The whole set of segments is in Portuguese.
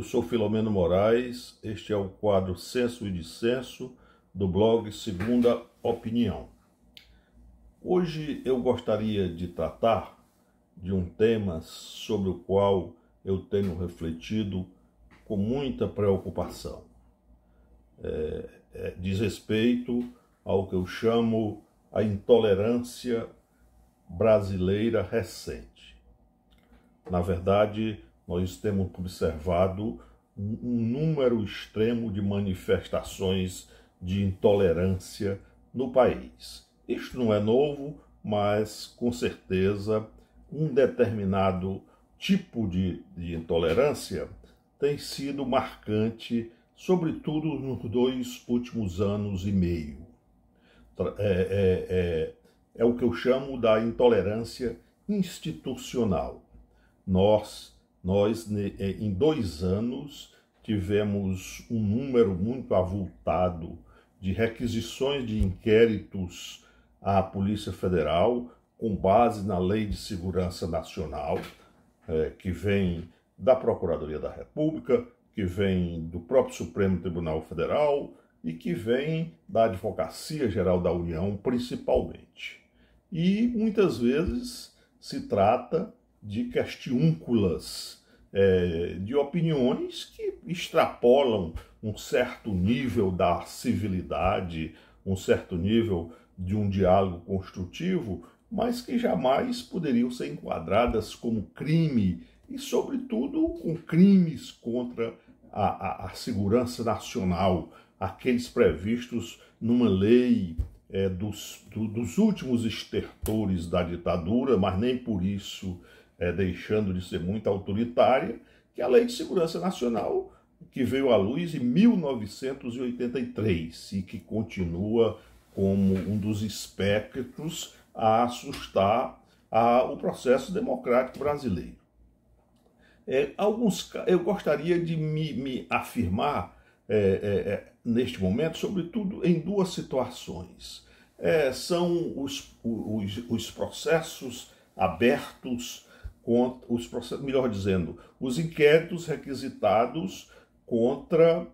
Eu sou Filomeno Moraes, este é o quadro Censo e Dissenso do blog Segunda Opinião. Hoje eu gostaria de tratar de um tema sobre o qual eu tenho refletido com muita preocupação. É, é, diz respeito ao que eu chamo a intolerância brasileira recente. Na verdade, nós temos observado um número extremo de manifestações de intolerância no país. Isto não é novo, mas com certeza um determinado tipo de, de intolerância tem sido marcante, sobretudo nos dois últimos anos e meio. É, é, é, é o que eu chamo da intolerância institucional. Nós nós, é, em dois anos, tivemos um número muito avultado de requisições de inquéritos à Polícia Federal, com base na Lei de Segurança Nacional, é, que vem da Procuradoria da República, que vem do próprio Supremo Tribunal Federal e que vem da Advocacia Geral da União, principalmente. E muitas vezes se trata de castiúnculas, é, de opiniões que extrapolam um certo nível da civilidade, um certo nível de um diálogo construtivo, mas que jamais poderiam ser enquadradas como crime e, sobretudo, com crimes contra a, a, a segurança nacional, aqueles previstos numa lei é, dos, do, dos últimos estertores da ditadura, mas nem por isso é, deixando de ser muito autoritária, que é a Lei de Segurança Nacional, que veio à luz em 1983 e que continua como um dos espectros a assustar a, o processo democrático brasileiro. É, alguns, eu gostaria de me, me afirmar é, é, é neste momento, sobretudo em duas situações. É, são os, os, os processos abertos contra os processos, melhor dizendo, os inquéritos requisitados contra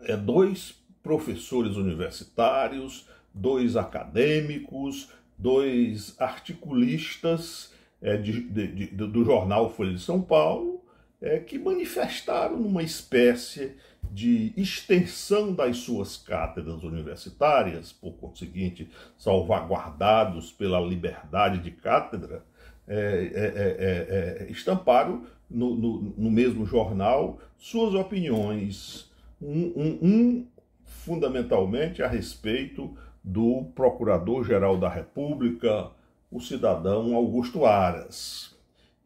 é, dois professores universitários, dois acadêmicos, dois articulistas é, de, de, de, do jornal Folha de São Paulo, é, que manifestaram uma espécie de extensão das suas cátedras universitárias, por conseguinte, salvaguardados pela liberdade de cátedra, é, é, é, é, é estamparam no, no, no, mesmo jornal suas opiniões, um, um, um fundamentalmente a respeito do Procurador-Geral da República, o cidadão Augusto Aras.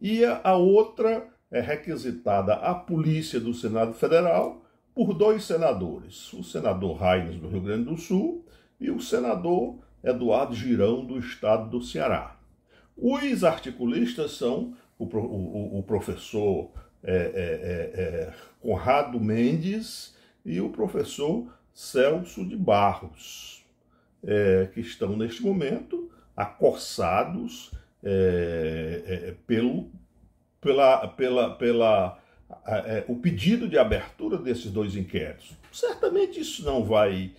E a outra é requisitada à polícia do Senado Federal por dois senadores, o senador Raines do Rio Grande do Sul e o senador Eduardo Girão do estado do Ceará. Os articulistas são o, o, o professor é, é, é, é, Conrado Mendes e o professor Celso de Barros, é, que estão neste momento acossados é, pelo, pela, pela, pela o pedido de abertura desses dois inquéritos. Certamente isso não vai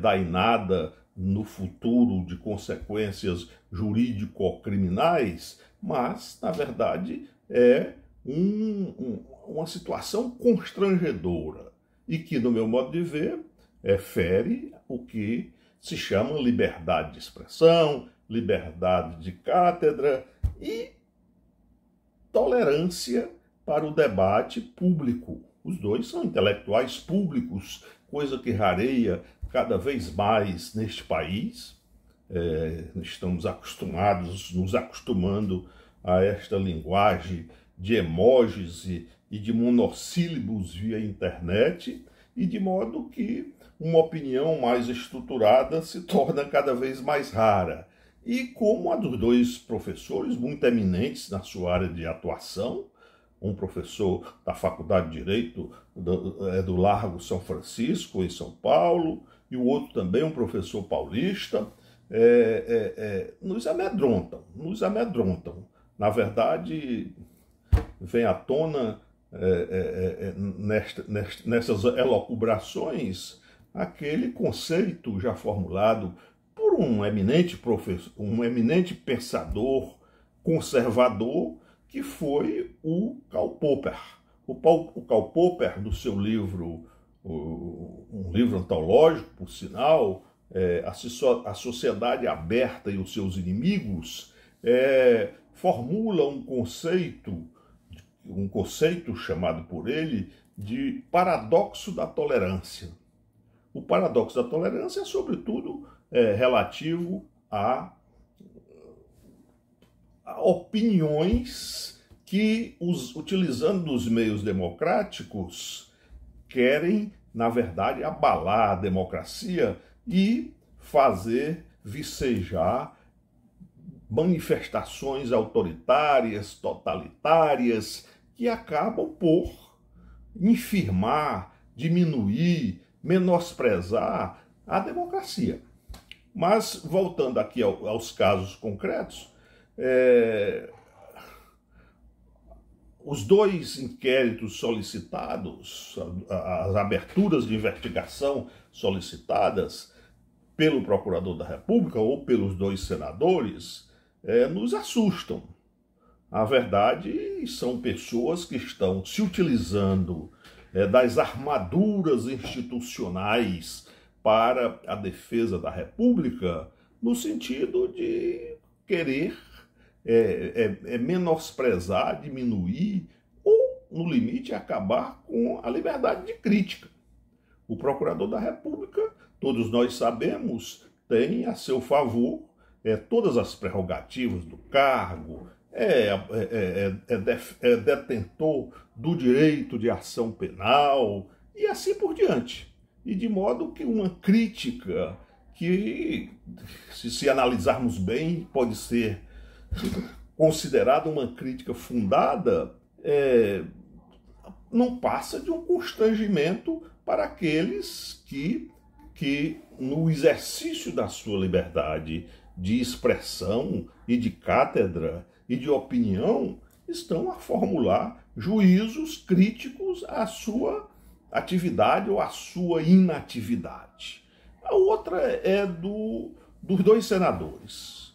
dar em nada no futuro de consequências jurídico-criminais, mas, na verdade, é um, um, uma situação constrangedora e que, no meu modo de ver, é, fere o que se chama liberdade de expressão, liberdade de cátedra e tolerância para o debate público. Os dois são intelectuais públicos, coisa que rareia cada vez mais neste país. É, estamos acostumados, nos acostumando a esta linguagem de emojis e, de monossílabos via internet, e de modo que uma opinião mais estruturada se torna cada vez mais rara. E como a dos dois professores muito eminentes na sua área de atuação, um professor da Faculdade de Direito do, é do Largo São Francisco, em São Paulo, e o outro também, um professor paulista, é, é, é, nos amedrontam, nos amedrontam. Na verdade, vem à tona nesta, é, é, é, nesta, nessas elocubrações aquele conceito já formulado por um eminente professor, um eminente pensador conservador que foi o Karl Popper. O, Paul, o Karl Popper, no seu livro um livro antológico, por sinal, é, a, Sociedade Aberta e os seus inimigos, é, formula um conceito, um conceito chamado por ele de paradoxo da tolerância. O paradoxo da tolerância é, sobretudo, é, relativo a, a opiniões que, os, utilizando os meios democráticos, querem, na verdade, abalar a democracia e fazer vicejar manifestações autoritárias, totalitárias, que acabam por infirmar, diminuir, menosprezar a democracia. Mas, voltando aqui aos casos concretos, é, os dois inquéritos solicitados, as aberturas de investigação solicitadas pelo Procurador da República ou pelos dois senadores, é, nos assustam. A verdade são pessoas que estão se utilizando é, das armaduras institucionais para a defesa da República, no sentido de querer é, é, é menosprezar, diminuir ou, no limite, acabar com a liberdade de crítica. O procurador da República, todos nós sabemos, tem a seu favor é, todas as prerrogativas do cargo, é, é, def, é, detentor do direito de ação penal e assim por diante. E de modo que uma crítica que, se, se analisarmos bem, pode ser considerada uma crítica fundada, é, não passa de um constrangimento para aqueles que, que, no exercício da sua liberdade de expressão e de cátedra e de opinião, estão a formular juízos críticos à sua atividade ou à sua inatividade. A outra é do, dos dois senadores,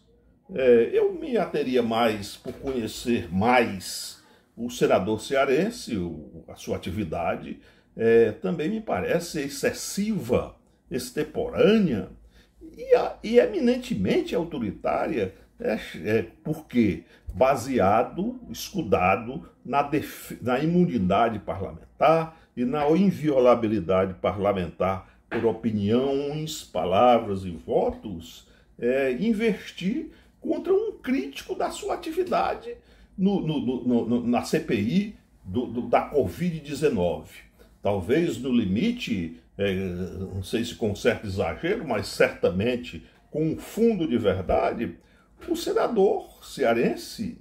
é, eu me ateria mais por conhecer mais o senador cearense, o, a sua atividade, é, também me parece excessiva, extemporânea e, a, e eminentemente autoritária, é, é, porque baseado, escudado na, def, na imunidade parlamentar e na inviolabilidade parlamentar por opiniões, palavras e votos, é, investir contra um crítico da sua atividade no, no, no, na CPI do, do, da Covid-19. Talvez no limite, é, não sei se com certo exagero, mas certamente com um fundo de verdade, o senador cearense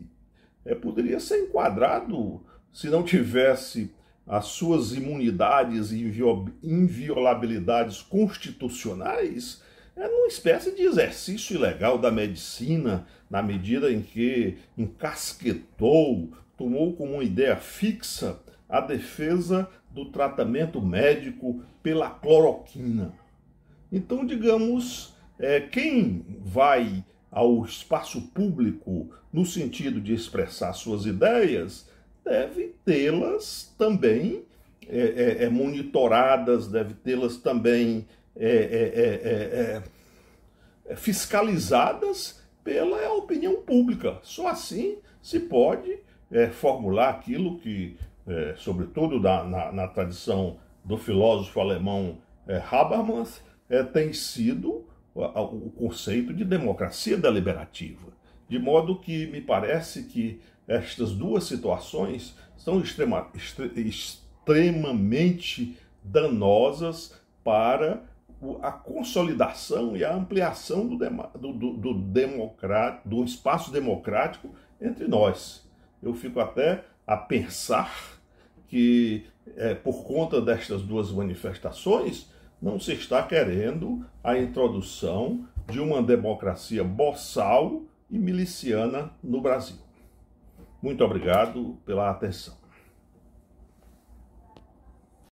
é, poderia ser enquadrado se não tivesse as suas imunidades e inviolabilidades constitucionais é uma espécie de exercício ilegal da medicina, na medida em que encasquetou, tomou como ideia fixa a defesa do tratamento médico pela cloroquina. Então, digamos, é, quem vai ao espaço público no sentido de expressar suas ideias deve tê-las também é, é, é monitoradas, deve tê-las também é é, é, é, é, fiscalizadas pela opinião pública. Só assim se pode formular aquilo que, sobretudo na, na, tradição do filósofo alemão Habermas, tem sido o conceito de democracia deliberativa. De modo que me parece que estas duas situações são extrema, extre, extremamente danosas para a consolidação e a ampliação do, do, do, do, espaço democrático entre nós. Eu fico até a pensar que, é, por conta destas duas manifestações, não se está querendo a introdução de uma democracia boçal e miliciana no Brasil. Muito obrigado pela atenção.